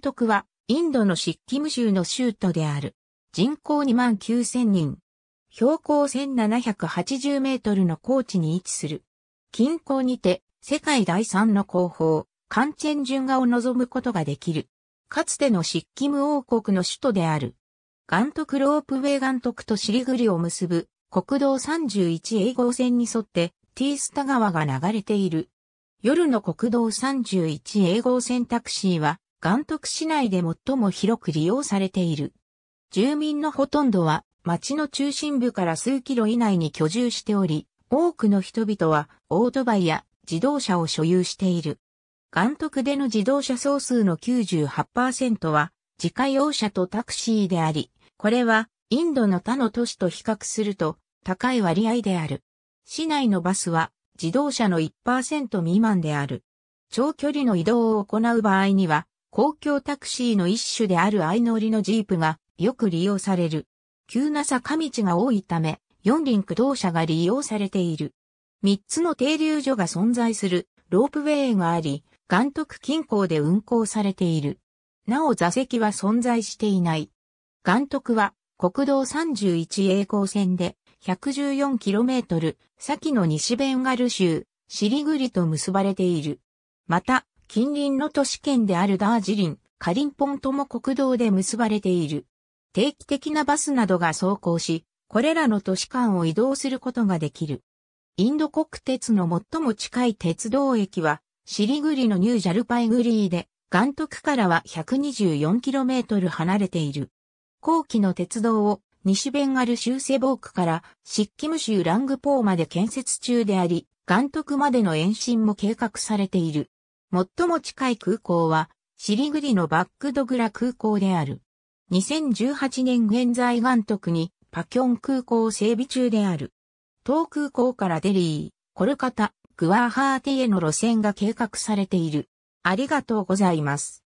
トクは、インドのシッキム州の州都である。人口2万9000人。標高1780メートルの高地に位置する。近郊にて、世界第3の広報、カンチェンジュンガを望むことができる。かつてのシッキム王国の首都である。ガントクロープウェイガントクとシリグリを結ぶ国道31 A 号線に沿ってティースタ川が流れている。夜の国道31 A 号線タクシーは岩徳市内で最も広く利用されている。住民のほとんどは町の中心部から数キロ以内に居住しており、多くの人々はオートバイや自動車を所有している。岩徳での自動車総数の98%は自家用車とタクシーであり、これはインドの他の都市と比較すると高い割合である。市内のバスは自動車の1%未満である。長距離の移動を行う場合には公共タクシーの一種である相乗りのジープがよく利用される。急な坂道が多いため、四輪駆動車が利用されている。三つの停留所が存在するロープウェイがあり、岩徳近郊で運行されている。なお座席は存在していない。岩徳は国道31栄光線で 114km 先の西ベンガル州、シリグリと結ばれている。また、近隣の都市圏であるダージリン、カリンポンとも国道で結ばれている。定期的なバスなどが走行し、これらの都市間を移動することができる。インド国鉄の最も近い鉄道駅は、シリグリのニュージャルパイグリーで、ガントクからは 124km 離れている。後期の鉄道を西ベンガル州セボークからシッキム州ラングポーまで建設中であり、ガントクまでの延伸も計画されている。最も近い空港は、シリグリのバックドグラ空港である。2018年現在岩徳にパキョン空港整備中である。当空港からデリー、コルカタ、グアーハーティへの路線が計画されている。ありがとうございます。